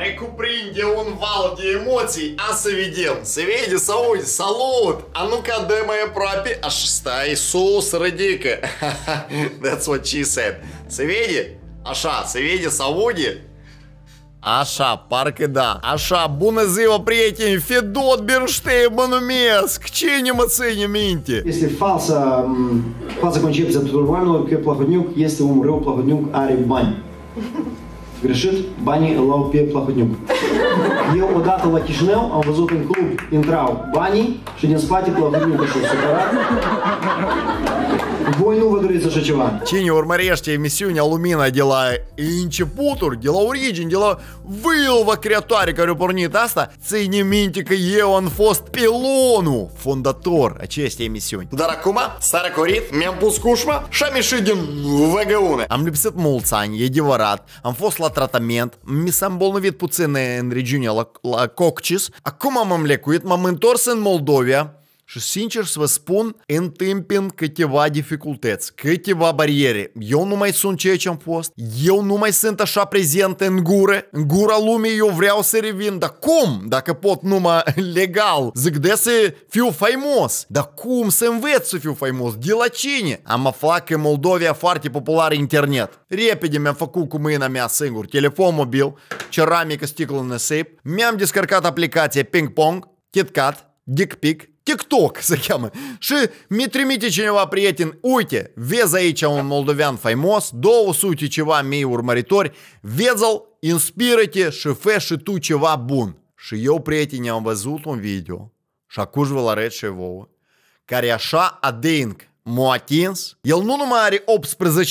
Мекупринде он вал где эмоций, а соведем, соведи, сауди, салут. А ну-ка, де моя пропи? А шестая Иисус, радика. That's what she said. Соведи, аша, соведи, сауди. Аша, парк и да. Аша, буна зива приятель, Федот, Берштейн, Монумес, к чиним оцене минти. Если фалса, фалса кончепция Турванова, Плохотнюк, если умрел Плохотнюк, Ари Бань. Грішить бані лаупє плахотнюк. Є одата лакішнев, а везутин клуб інтрав Бани, что не спать сплаті плахотнюк, що сепарат. Войну выиграется Шачеван. Тіні урмарешті місюня луміна діла інчі путур, діла уріджін, діла вилва крятарі карюпорні таста, цині мінтіка є он фост пілону. Фондатор, а честі місюнь. Даракума, саракуріт, мемпус кушма, шамішидін вегауне. Ам ліпсит мулцань, є діварат, ам фос ла тратамент, місам болновіт пуцини енріджюня ла кокчіс, а кума мамлекуїт маминторсен Молдовія, și sincer să vă spun, întâmpin câteva dificultăți, câteva bariere. Eu nu mai sunt ceea ce am fost, eu nu mai sunt așa prezent în gură, în gura lumii eu vreau să revin, dar cum? Dacă pot numai legal, zic de să fiu faimos, dar cum să învăț să fiu faimos? De la cine? Am aflat că Moldovia foarte popular internet. Repede mi-am făcut cu mâna mea singur, telefon mobil, ceramică, sticlă, nisip, mi-am descărcat aplicația Ping Pong, KitKat, Dick Pic, TikTok, să cheamă. Și mi cineva prieten, uite, vezi aici un moldovean faimos, 200 ceva mii urmăritori, vezi-l, inspiră-te și fă și tu ceva bun. Și eu, prieteni, am văzut un video și acum vă l arăt și vouă, care așa adânc Moatins. El nu numai are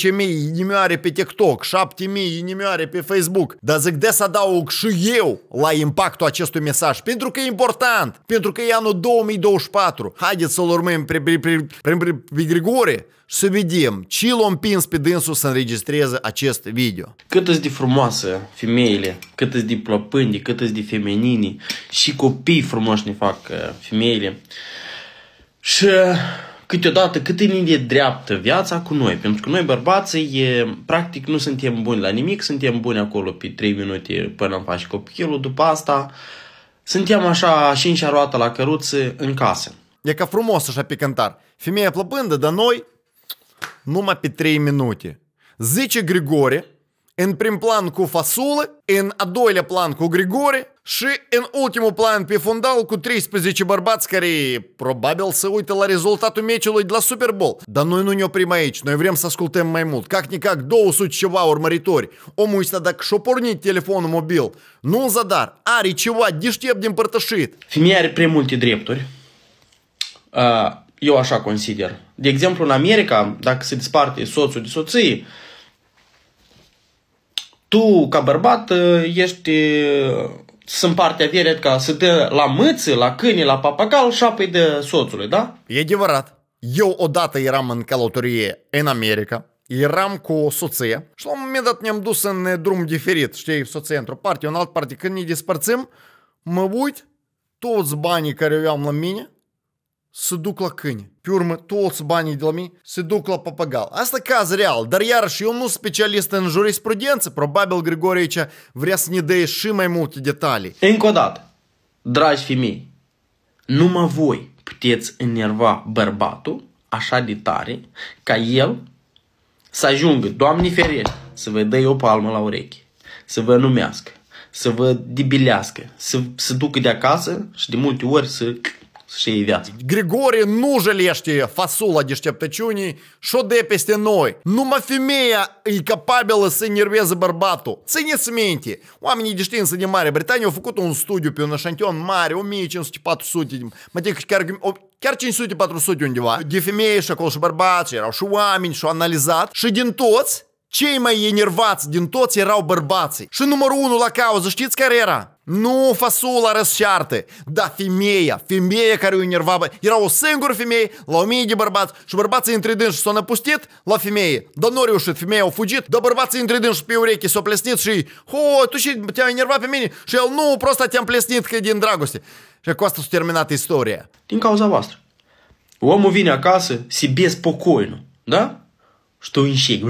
18.000 inimioare pe TikTok, 7.000 inimioare pe Facebook, dar zic de să adaug și eu la impactul acestui mesaj, pentru că e important, pentru că e anul 2024. Haideți să-l urmăm pe, pe, pe, pe, pe, pe Grigore și să vedem ce l-a împins pe dânsul să înregistreze acest video. Cât de frumoase femeile, cât de plăpândi, cât de feminini și copii frumoși ne fac uh, femeile. Și câteodată cât în linie dreaptă viața cu noi. Pentru că noi bărbații, e, practic, nu suntem buni la nimic, suntem buni acolo pe 3 minute până am faci copilul, după asta suntem așa și în roata la căruță în casă. E ca frumos așa pe cântar. Femeia plăbândă, dar noi numai pe 3 minute. Zice Grigore, în prim plan cu fasole, în a doilea plan cu Grigore și în ultimul plan pe fundal cu 13 bărbați care probabil să uite la rezultatul meciului de la Super Bowl. Dar noi nu ne oprim aici, noi vrem să ascultăm mai mult. Cac-nicac 200 ceva urmăritori. Omul ăsta dacă și-a pornit telefonul mobil, nu în zadar, are ceva deștept de împărtășit. Femeia are prea multe drepturi. Eu așa consider. De exemplu, în America, dacă se disparte soțul de soție, tu, ca bărbat, ă, ești ă, sunt partea avierea ca să dă la mâță, la câine, la papagal și apoi de soțului, da? E adevărat. Eu odată eram în călătorie în America, eram cu soție și la un moment dat ne-am dus în drum diferit, știi, soție într-o parte, în altă parte. Când ne despărțim, mă uit, toți banii care eu am la mine, se duc la câine. Pe urmă, toți banii de la mine se duc la papagal. Asta caz real, dar iarăși eu nu sunt specialist în jurisprudență. Probabil Grigore aici vrea să ne dea și mai multe detalii. Încă o dată, dragi femei, numai voi puteți înerva bărbatul așa de tare ca el să ajungă, Doamne ferește, să vă dă o palmă la ureche, să vă numească, să vă dibilească, să, să ducă de acasă și de multe ori să 60. Григорій, ну желешті, фасула діштептечуні, що де після ной? Ну мафімея и капабіли си нервези барбату. Це не смейте. Вам не діштін сині марі, Британію фукуту он студію піну шантьон марі, уміючим стіпату сутінь. Матік каргім... Керчин суті патру сутюн діва. Діфімея, що колш барбат, що рамшуамінь, що аналізат. Шидін тоць. Cei mai enervați din toți erau bărbații. Și numărul unu la cauză, știți care era? Nu fasula răsceartă, dar femeia, femeia care o enerva, era o singură femeie la o mie de bărbați și bărbații între și s-au năpustit la femeie, dar nu reușit, femeia a fugit, dar bărbații între și pe urechi s-au plesnit și ho, tu și te-ai enervat pe mine și el nu, prost te-am plesnit că din dragoste. Și cu asta s-a terminat istoria. Din cauza voastră. Omul vine acasă, se bespocoi, da? știu în șic,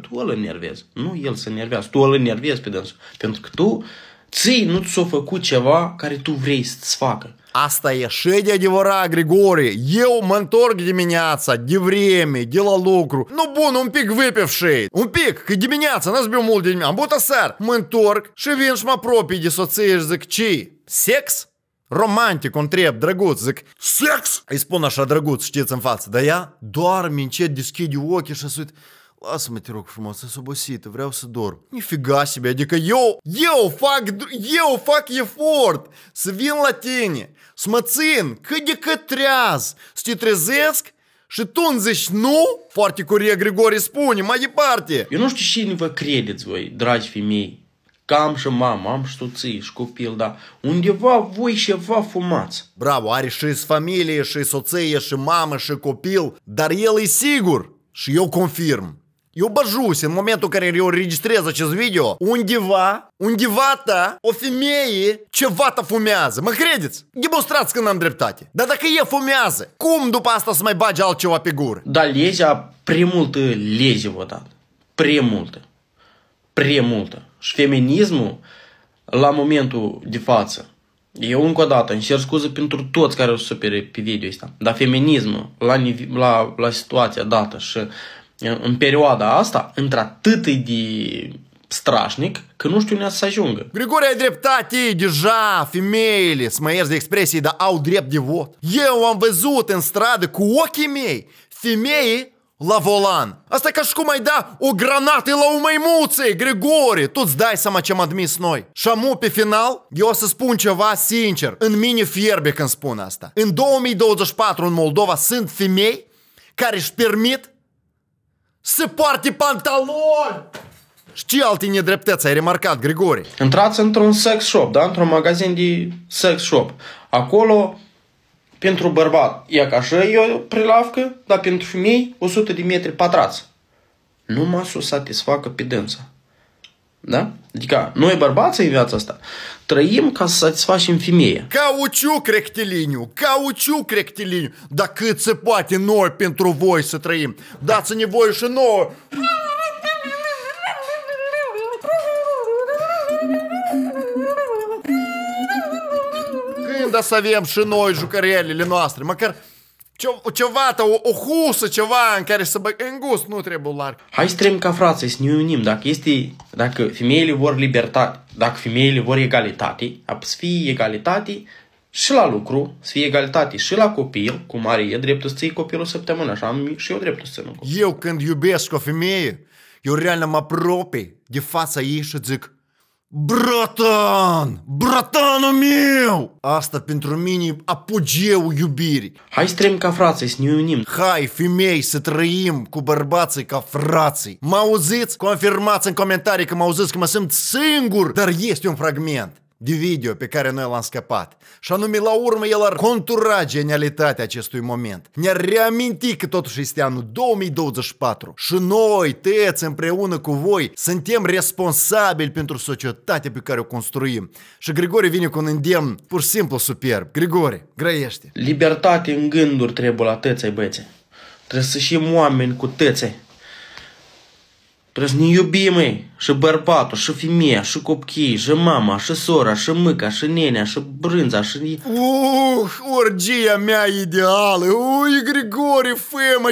tu îl enervezi. Nu el se enervează, tu îl enervezi pe dânsul. Pentru că tu ții nu ți-o făcut ceva care tu vrei să-ți facă. Asta e ședia de vora, Grigori. Eu mă întorc dimineața, de vreme, de la lucru. Nu bun, un pic выпивший. Un pic, că dimineața n-ați beau mult de dimineața. Am băut asar. Mă întorc și vin și mă apropii de soție și zic, ce? Sex? romantic un întreb, drăguț, zic, sex! Îi spun așa drăguț, știți, în față, dar ea doarme încet, deschide ochii și se uită, Lasă-mă, te rog frumos, sunt obosită, vreau să dorm. Nifiga себе, adică eu, eu fac, eu fac efort să vin la tine, să mă țin cât de cât treaz, să te trezesc și tu îmi zici nu? Foarte curie Grigori spune, mai departe. Eu nu știu cine vă credeți voi, dragi femei, Cam și mamă, am și soții și copil, dar undeva voi ceva fumați. Bravo, are și familie, și soție, și mamă, și copil, dar el e sigur și eu confirm. Eu băjuсь, în momentul în care eu registrez acest video, undeva, undeva-ta, o femeie ceva-ta fumează. Mă credeți? Demonstrați că am dreptate. Dar dacă e fumează, cum după asta să mai bage altceva pe gură? Da, legea prea multă lege vă dat. Prea multă. Prea multă și feminismul la momentul de față. Eu încă o dată îmi cer scuze pentru toți care o supere pe video ăsta, dar feminismul la, la, la situația dată și în perioada asta, într-atât de strașnic, că nu știu unde să ajungă. Grigore, ai dreptate, deja, femeile, smăieri de expresie, dar au drept de vot. Eu am văzut în stradă cu ochii mei femei la volan. Asta e ca și cum ai da o granată la o măimuță, Grigori. Tu-ți dai seama ce am admis noi. Și pe final, eu o să spun ceva sincer. În mine fierbe când spun asta. În 2024 în Moldova sunt femei care își permit să poarte pantaloni. Și ce alte nedreptăți ai remarcat, Grigori? Intrați într-un sex shop, da? Într-un magazin de sex shop. Acolo pentru bărbat, e ca așa e o prilavcă, dar pentru femei 100 de metri pătrați. mă să satisfacă pe dânsa. Da? Adică noi bărbații în viața asta trăim ca să satisfacem femeia. Cauciuc rectiliniu, cauciuc rectiliniu, dar cât se poate noi pentru voi să trăim. Dați-ne voi și nouă să avem și noi jucărelele noastre, măcar ceva, o, o husă, ceva în care să bă... în gust, nu trebuie larg. Hai să trăim ca frații, să ne unim. Dacă, este, dacă femeile vor libertate, dacă femeile vor egalitate, să fie egalitate și la lucru, să fie egalitate și la copil, cum are e dreptul să ții copilul săptămână, așa am și eu dreptul să nu. Eu când iubesc o femeie, eu real mă apropii de fața ei și zic, Bratan! Bratanul meu! Asta pentru mine apogeul iubirii. Hai să trăim ca frații, să ne unim. Hai, femei, să trăim cu bărbații ca frații. Mă auziți? Confirmați în comentarii că mă auziți că mă simt singur, dar este un fragment de video pe care noi l-am scăpat. Și anume, la urmă, el ar contura genialitatea acestui moment. Ne-ar reaminti că totuși este anul 2024 și noi, tăți, împreună cu voi, suntem responsabili pentru societatea pe care o construim. Și Grigore vine cu un îndemn pur și simplu superb. Grigore, grăiește! Libertate în gânduri trebuie la tăței, băieți. Trebuie să și oameni cu tăței. Trebuie să ne iubim, ei. Și bărbatul, și femeia, și copchii, și mama, și sora, și mâca, și nenea, și brânza, și... Uh, orgia mea ideală! Ui, Grigore, fă mă,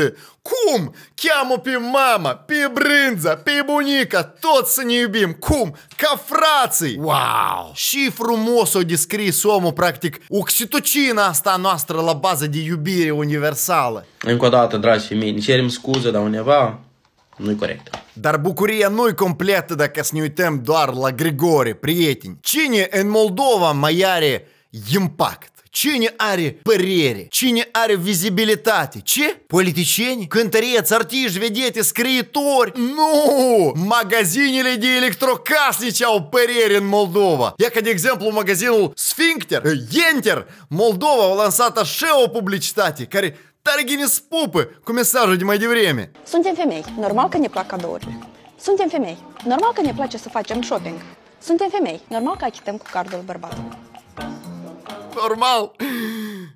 te cum? Cheamă pe mama, pe brânza, pe bunica, toți să ne iubim. Cum? Ca frații! Wow! Și frumos o descris omul, practic, oxitocina asta noastră la bază de iubire universală. Încă o dată, dragi femei, ne cerem scuze, dar undeva nu-i corect. Dar bucuria nu-i completă dacă să ne uităm doar la Grigore, prieteni. Cine în Moldova mai are impact? Cine are părere? Cine are vizibilitate? Ce? Politicieni? Cântăreți, artiști, vedete, scriitori? Nu! Magazinele de electrocasnice au părere în Moldova. Ia ca de exemplu magazinul Sphincter, Enter, Moldova a lansat așa o publicitate care tare ghinis pupă cu mesajul de mai devreme. Suntem femei, normal că ne plac cadourile. Suntem femei, normal că ne place să facem shopping. Suntem femei, normal că achităm cu cardul bărbatului. Normal.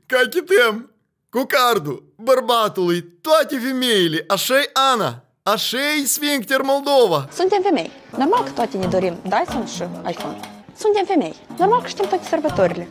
Ca chitem cu cardul bărbatului toate femeile, așa Ana, așa Sfincter Moldova. Suntem femei. Normal că toate ne dorim Dyson și iPhone. Suntem femei. Normal că știm toate sărbătorile.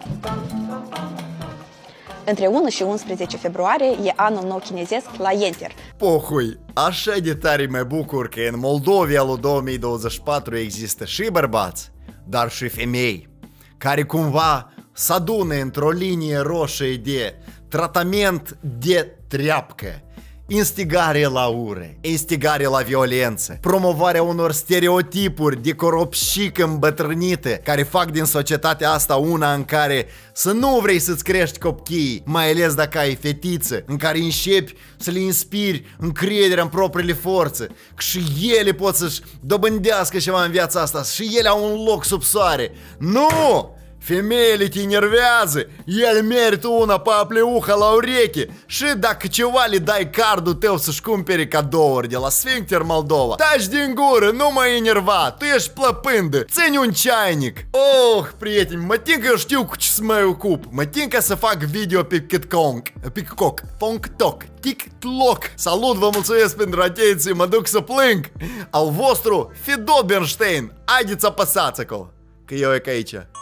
Între 1 și 11 februarie e anul nou chinezesc la Yenter. Pohui, așa de tare mă bucur că în Moldovia lui 2024 există și bărbați, dar și femei, care cumva садуны интро линии o linie тратамент де tratament de instigare la ure, instigare la violență, promovarea unor stereotipuri de corupșic îmbătrânite care fac din societatea asta una în care să nu vrei să-ți crești copiii, mai ales dacă ai fetiță, în care începi să le inspiri încrederea în propriile forțe, că și ele pot să-și dobândească ceva în viața asta, și ele au un loc sub soare. Nu! Фемелити нервязы, ельмерит уна паплеуха лауреки, шида кочевали дай карду тевсы шкумпери кадовордила, сфинктер Молдова. Тач дингуры, ну мои нерва, ты ж плапынды, ценюн чайник. Ох, приятель, матинка штюк чсмею куб, матинка сафак видео конг. пиккок, ток, тик-тлок, салут вам уцес пендратейцы, мадукса плынк, ал востру фидо бернштейн, адица пасацикл. Кио Экейча.